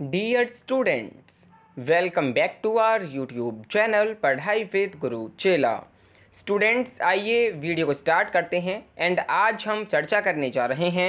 dear students welcome back to our YouTube channel पढ़ाई with Guru Chela students आइए video को start करते हैं एंड आज हम चर्चा करने जा रहे हैं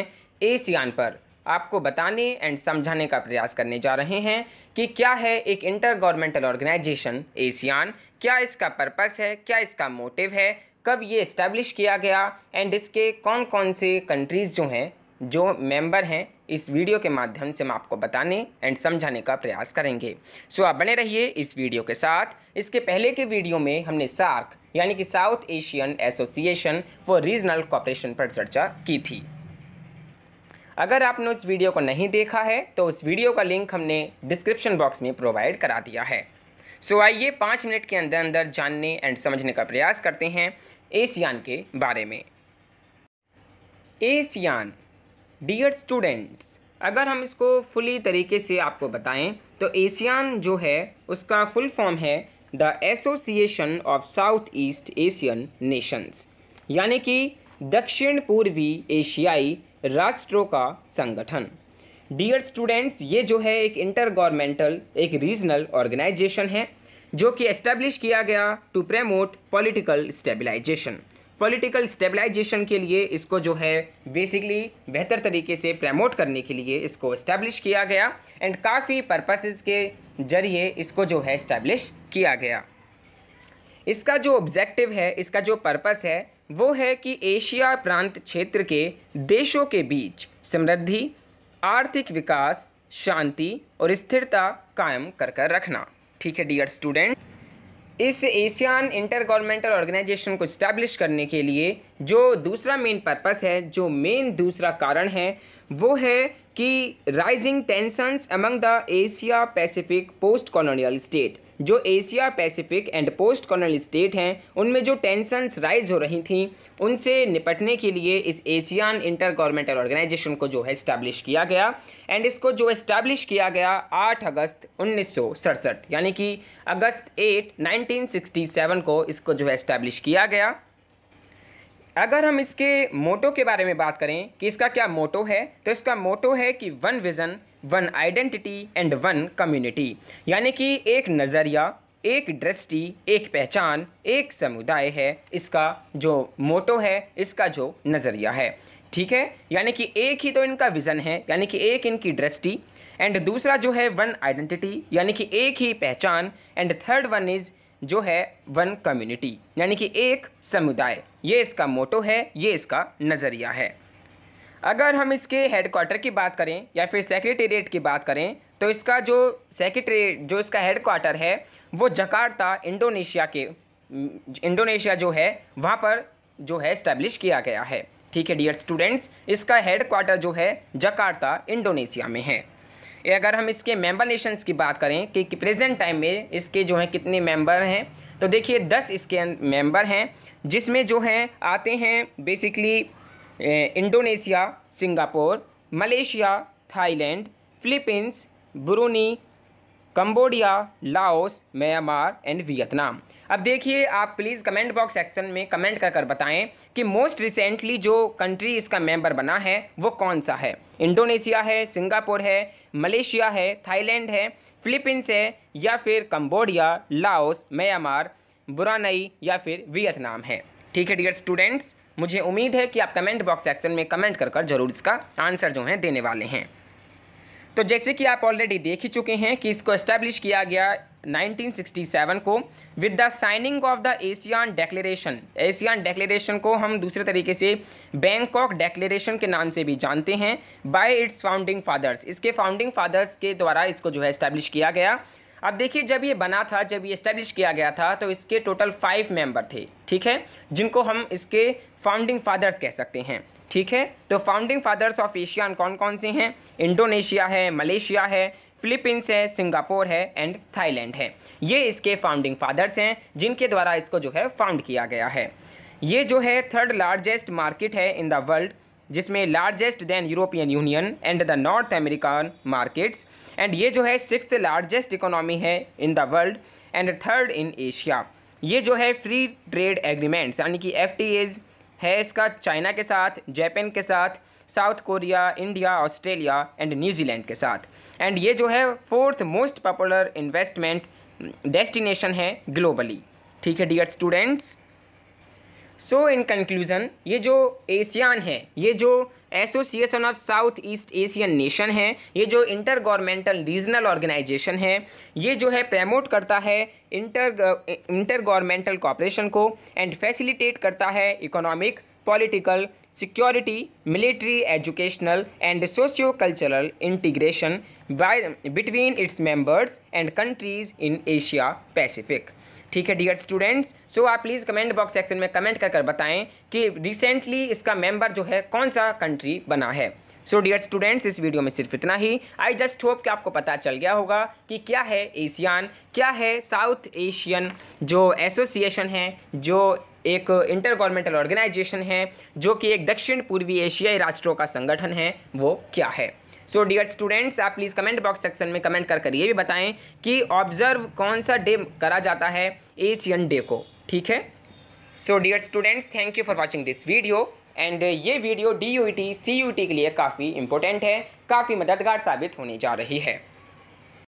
एशियान पर आपको बताने एंड समझाने का प्रयास करने जा रहे हैं कि क्या है एक इंटर गवर्नमेंटल ऑर्गेनाइजेशन एशियान क्या इसका पर्पस है क्या इसका मोटिव है कब ये इस्टेब्लिश किया गया एंड इसके कौन कौन से कंट्रीज़ जो हैं जो मेंबर हैं इस वीडियो के माध्यम से हम आपको बताने एंड समझाने का प्रयास करेंगे सो आप बने रहिए इस वीडियो के साथ इसके पहले के वीडियो में हमने सार्क यानी कि South Asian Association for Regional Cooperation पर चर्चा की थी अगर आपने उस वीडियो को नहीं देखा है तो उस वीडियो का लिंक हमने डिस्क्रिप्शन बॉक्स में प्रोवाइड करा दिया है सो आइए पाँच मिनट के अंदर अंदर जानने एंड समझने का प्रयास करते हैं एशियान के बारे में एसियान डियर स्टूडेंट्स अगर हम इसको फुली तरीके से आपको बताएं तो एशियान जो है उसका फुल फॉर्म है the Association of south east Asian Nations यानी कि दक्षिण पूर्वी एशियाई राष्ट्रों का संगठन डियर स्टूडेंट्स ये जो है एक इंटर गवर्नमेंटल एक रीजनल ऑर्गेनाइजेशन है जो कि एस्टेब्लिश किया गया to promote political stabilisation political stabilisation के लिए इसको जो है बेसिकली बेहतर तरीके से प्रमोट करने के लिए इसको इस्टेब्लिश किया गया एंड काफ़ी पर्पसेस के जरिए इसको जो है इस्टेब्लिश किया गया इसका जो ऑब्जेक्टिव है इसका जो पर्पस है वो है कि एशिया प्रांत क्षेत्र के देशों के बीच समृद्धि आर्थिक विकास शांति और स्थिरता कायम कर कर रखना ठीक है डियर स्टूडेंट इस एशियान इंटर गवर्नमेंटल ऑर्गेनाइजेशन को इस्टेब्लिश करने के लिए जो दूसरा मेन पर्पस है जो मेन दूसरा कारण है वो है कि rising tensions among the Asia Pacific post colonial state जो Asia Pacific and post colonial state हैं उनमें जो टेंशंस राइज हो रही थी उनसे निपटने के लिए इस एशियन इंटर गवर्नमेंटल ऑर्गेनाइजेशन को जो है इस्टेब्लिश किया गया एंड इसको जो इस्टेब्लिश किया गया 8 अगस्त उन्नीस यानी कि अगस्त 8 1967 को इसको जो है इस्टेब्लिश किया गया अगर हम इसके मोटो के बारे में बात करें कि इसका क्या मोटो है तो इसका मोटो है कि one vision one identity and one community यानी कि एक नज़रिया एक दृष्टि एक पहचान एक समुदाय है इसका जो मोटो है इसका जो नज़रिया है ठीक है यानी कि एक ही तो इनका विज़न है यानी कि एक इनकी दृष्टि एंड दूसरा जो है वन आइडेंटिटी यानी कि एक ही पहचान एंड थर्ड वन इज़ जो है वन कम्युनिटी यानी कि एक समुदाय ये इसका मोटो है ये इसका नज़रिया है अगर हम इसके हेडक्वार्टर की बात करें या फिर सेक्रेटेरिएट की बात करें तो इसका जो सेक्रेटरी जो इसका हेडक्वार्टर है वो जकार्ता इंडोनेशिया के इंडोनेशिया जो है वहाँ पर जो है इस्टेब्लिश किया गया है ठीक है डियर स्टूडेंट्स इसका हेडक्वार्टर जो है जकार्ता इंडोनेशिया में है अगर हम इसके मेंबर नेशंस की बात करें कि प्रेजेंट टाइम में इसके जो हैं कितने मेंबर हैं तो देखिए दस इसके मेंबर अं-, हैं जिसमें जो हैं आते हैं basically Indonesia Singapore Malaysia Thailand Philippines Brunei Cambodia Laos Myanmar and Vietnam अब देखिए आप प्लीज़ कमेंट बॉक्स सेक्शन में कमेंट कर कर बताएं कि मोस्ट रिसेंटली जो कंट्री इसका मेंबर बना है वो कौन सा है इंडोनेशिया है सिंगापुर है मलेशिया है थाईलैंड है फिलीपींस है या फिर कम्बोडिया लाओस म्यांमार बुरानई या फिर वियतनाम है ठीक है डियर स्टूडेंट्स मुझे उम्मीद है कि आप कमेंट बॉक्स सेक्शन में कमेंट कर कर जरूर इसका आंसर जो है देने वाले हैं तो जैसे कि आप ऑलरेडी देख ही चुके हैं कि इसको इस्टेब्लिश किया गया 1967 को with the signing of the ASEAN declaration ASEAN declaration को हम दूसरे तरीके से बैंकॉक डेक्लेरेशन के नाम से भी जानते हैं बाय इट्स फाउंडिंग फादर्स इसके फाउंडिंग फादर्स के द्वारा इसको जो है इस्टेब्लिश किया गया अब देखिए जब ये बना था जब ये इस्टेब्लिश किया गया था तो इसके टोटल फाइव मेंबर थे ठीक है जिनको हम इसके फाउंडिंग फादर्स कह सकते हैं ठीक है तो फाउंडिंग फादर्स ऑफ एशियान कौन कौन से हैं इंडोनेशिया है मलेशिया है फिलीपींस है सिंगापुर है एंड थाईलैंड है ये इसके फाउंडिंग फादर्स हैं जिनके द्वारा इसको जो है फाउंड किया गया है ये जो है थर्ड लार्जेस्ट मार्केट है इन द वर्ल्ड जिसमें largest than European Union and the North American markets and ये जो है सिक्स लार्जेस्ट इकोनॉमी है in the world and third in Asia ये जो है फ्री ट्रेड एग्रीमेंट्स यानी कि एफ टी एज है इसका चाइना के साथ जापान के साथ south Korea India Australia and New Zealand के साथ एंड ये जो है fourth most popular investment destination है ग्लोबली ठीक है dear students so in conclusion ये जो एशियान है ये जो association of south east Asian nation है ये जो इंटर गवर्नमेंटल रीजनल ऑर्गेनाइजेशन है ये जो है प्रमोट करता है इंटर इंटर गवर्नमेंटल कॉपरेशन को एंड फैसिलिटेट करता है economic political security military educational and socio cultural integration by between its members and countries in Asia Pacific ठीक है डियर स्टूडेंट्स सो आप प्लीज़ कमेंट बॉक्स सेक्शन में comment कर कर बताएं कि रिसेंटली इसका मेंबर जो है कौन सा कंट्री बना है सो डियर स्टूडेंट्स इस वीडियो में सिर्फ इतना ही आई जस्ट होप कि आपको पता चल गया होगा कि क्या है एशियान क्या है साउथ एशियन जो एसोसिएशन है जो एक इंटर गवर्नमेंटल ऑर्गेनाइजेशन है जो कि एक दक्षिण पूर्वी एशियाई राष्ट्रों का संगठन है वो क्या है सो डियर स्टूडेंट्स आप प्लीज़ कमेंट बॉक्स सेक्शन में कमेंट कर कर ये भी बताएं कि ऑब्जर्व कौन सा डे करा जाता है एशियन डे को ठीक है so dear students thank you for watching this video and ये video D U T C U T के लिए काफ़ी इंपॉर्टेंट है काफ़ी मददगार साबित होने जा रही है